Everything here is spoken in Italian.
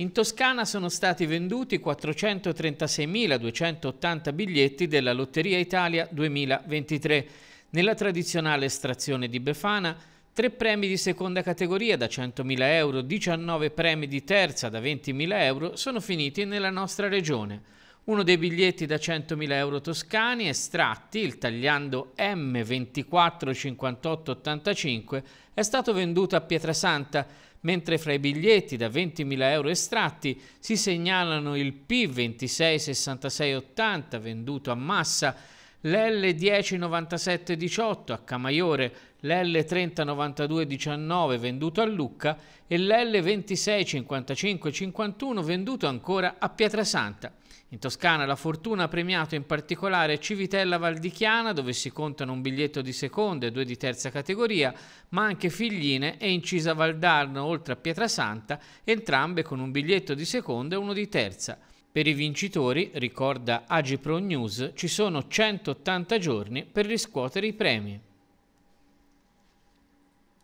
In Toscana sono stati venduti 436.280 biglietti della Lotteria Italia 2023. Nella tradizionale estrazione di Befana, tre premi di seconda categoria da 100.000 euro, 19 premi di terza da 20.000 euro sono finiti nella nostra regione. Uno dei biglietti da 100.000 euro toscani estratti, il tagliando M245885, è stato venduto a Pietrasanta, mentre fra i biglietti da 20.000 euro estratti si segnalano il P266680 venduto a Massa, l'L109718 a Camaiore, l'L309219 venduto a Lucca e l'L265551 venduto ancora a Pietrasanta. In Toscana la fortuna ha premiato in particolare Civitella Valdichiana dove si contano un biglietto di seconda e due di terza categoria, ma anche Figline e Incisa Valdarno oltre a Pietrasanta, entrambe con un biglietto di seconda e uno di terza. Per i vincitori, ricorda Agipro News, ci sono 180 giorni per riscuotere i premi.